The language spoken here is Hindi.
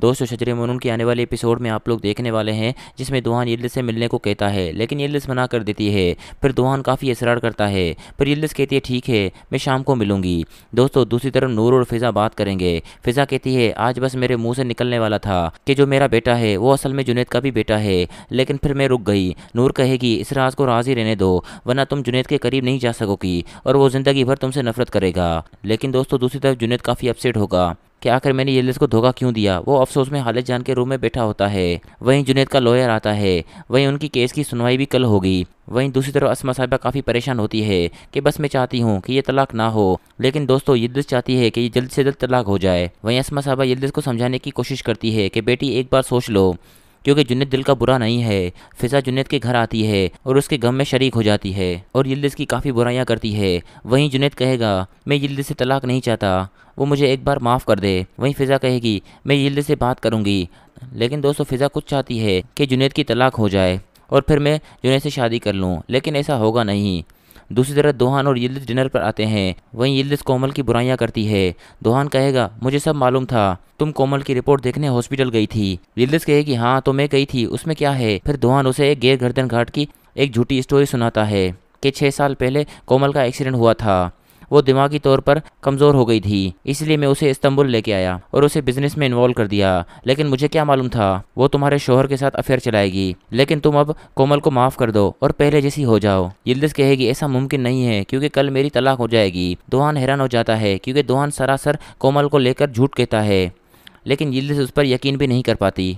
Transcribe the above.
दोस्तों शजर मनून के आने वाले एपिसोड में आप लोग देखने वाले हैं जिसमें दोहान यल्लिस से मिलने को कहता है लेकिन यल्लिस मना कर देती है फिर दोहान काफ़ी इसरार करता है पर यल्लिस कहती है ठीक है मैं शाम को मिलूंगी दोस्तों दूसरी तरफ नूर और फिज़ा बात करेंगे फिज़ा कहती है आज बस मेरे मुँह से निकलने वाला था कि जो मेरा बेटा है वो असल में जुनेद का भी बेटा है लेकिन फिर मैं रुक गई नूर कहेगी इस राज को राज ही रहने दो वरना तुम जुनेद के करीब नहीं जा सकोगी और वो ज़िंदगी भर तुमसे नफरत करेगा लेकिन दोस्तों दूसरी तरफ जुनेद काफ़ी अपसेट होगा कि आखिर मैंने येलिस को धोखा क्यों दिया वो अफसोस में हालत जान के रूम में बैठा होता है वहीं जुनेद का लॉयर आता है वहीं उनकी केस की सुनवाई भी कल होगी वहीं दूसरी तरफ असमा साहिबा काफ़ी परेशान होती है कि बस मैं चाहती हूँ कि ये तलाक ना हो लेकिन दोस्तों यद्दिस चाहती है कि ये जल्द से जल्द तलाक हो जाए वहीं असमा साहबा यद्दिस को समझाने की कोशिश करती है कि बेटी एक बार सोच लो क्योंकि जुनेद दिल का बुरा नहीं है फिजा जुनेद के घर आती है और उसके गम में शरीक हो जाती है और यिल्दिस की काफ़ी बुराइयाँ करती है वहीं जुनेद कहेगा मैं यिल्दिस से तलाक नहीं चाहता वो मुझे एक बार माफ़ कर दे वहीं फिज़ा कहेगी मैं यिल्दिस से बात करूँगी लेकिन दोस्तों फिज़ा कुछ चाहती है कि जुनेद की तलाक हो जाए और फिर मैं जुनेद से शादी कर लूँ लेकिन ऐसा होगा नहीं दूसरी तरफ दोहान और यिल्दिस डिनर पर आते हैं वहीं यिल्दिस कोमल की बुराइयां करती है दोहान कहेगा मुझे सब मालूम था तुम कोमल की रिपोर्ट देखने हॉस्पिटल गई थी यिल्दिस कहेगी हाँ तो मैं गई थी उसमें क्या है फिर दोहान उसे एक गैर गर्दन घाट की एक झूठी स्टोरी सुनाता है कि छः साल पहले कोमल का एक्सीडेंट हुआ था वो दिमागी तौर पर कमज़ोर हो गई थी इसलिए मैं उसे इस्तंबुल लेके आया और उसे बिजनेस में इन्वॉल्व कर दिया लेकिन मुझे क्या मालूम था वो तुम्हारे शोहर के साथ अफेयर चलाएगी लेकिन तुम अब कोमल को माफ़ कर दो और पहले जैसी हो जाओ यिल्दिस कहेगी ऐसा मुमकिन नहीं है क्योंकि कल मेरी तलाक हो जाएगी दोहान हैरान हो जाता है क्योंकि दोहान सरासर कोमल को लेकर झूठ कहता है लेकिन यिल्दिस उस पर यकीन भी नहीं कर पाती